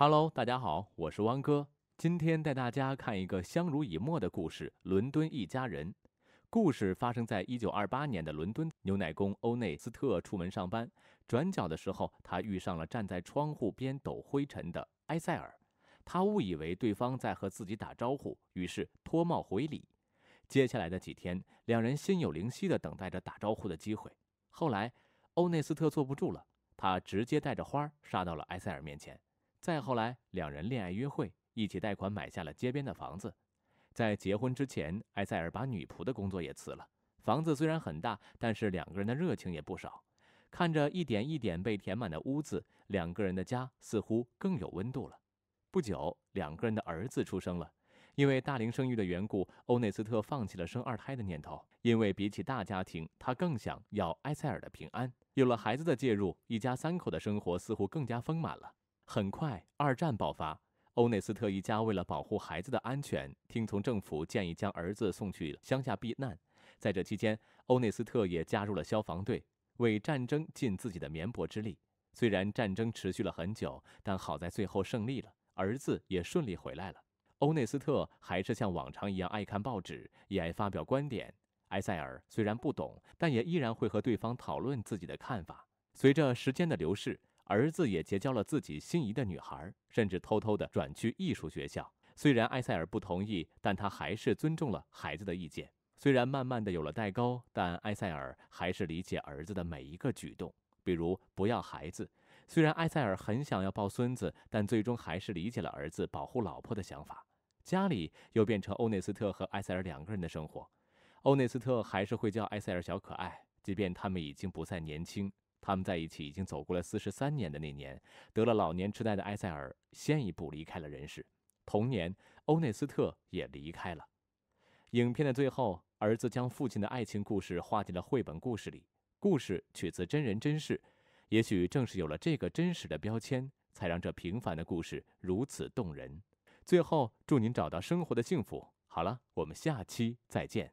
Hello，大家好，我是汪哥。今天带大家看一个相濡以沫的故事，《伦敦一家人》。故事发生在一九二八年的伦敦。牛奶工欧内斯特出门上班，转角的时候，他遇上了站在窗户边抖灰尘的埃塞尔。他误以为对方在和自己打招呼，于是脱帽回礼。接下来的几天，两人心有灵犀地等待着打招呼的机会。后来，欧内斯特坐不住了，他直接带着花杀到了埃塞尔面前。再后来，两人恋爱约会，一起贷款买下了街边的房子。在结婚之前，埃塞尔把女仆的工作也辞了。房子虽然很大，但是两个人的热情也不少。看着一点一点被填满的屋子，两个人的家似乎更有温度了。不久，两个人的儿子出生了。因为大龄生育的缘故，欧内斯特放弃了生二胎的念头。因为比起大家庭，他更想要埃塞尔的平安。有了孩子的介入，一家三口的生活似乎更加丰满了。很快，二战爆发。欧内斯特一家为了保护孩子的安全，听从政府建议，将儿子送去乡下避难。在这期间，欧内斯特也加入了消防队，为战争尽自己的绵薄之力。虽然战争持续了很久，但好在最后胜利了，儿子也顺利回来了。欧内斯特还是像往常一样爱看报纸，也爱发表观点。埃塞尔虽然不懂，但也依然会和对方讨论自己的看法。随着时间的流逝。儿子也结交了自己心仪的女孩，甚至偷偷地转去艺术学校。虽然埃塞尔不同意，但他还是尊重了孩子的意见。虽然慢慢的有了代沟，但埃塞尔还是理解儿子的每一个举动。比如不要孩子，虽然埃塞尔很想要抱孙子，但最终还是理解了儿子保护老婆的想法。家里又变成欧内斯特和埃塞尔两个人的生活。欧内斯特还是会叫埃塞尔小可爱，即便他们已经不再年轻。他们在一起已经走过了四十三年的那年，得了老年痴呆的埃塞尔先一步离开了人世。同年，欧内斯特也离开了。影片的最后，儿子将父亲的爱情故事画进了绘本故事里，故事取自真人真事。也许正是有了这个真实的标签，才让这平凡的故事如此动人。最后，祝您找到生活的幸福。好了，我们下期再见。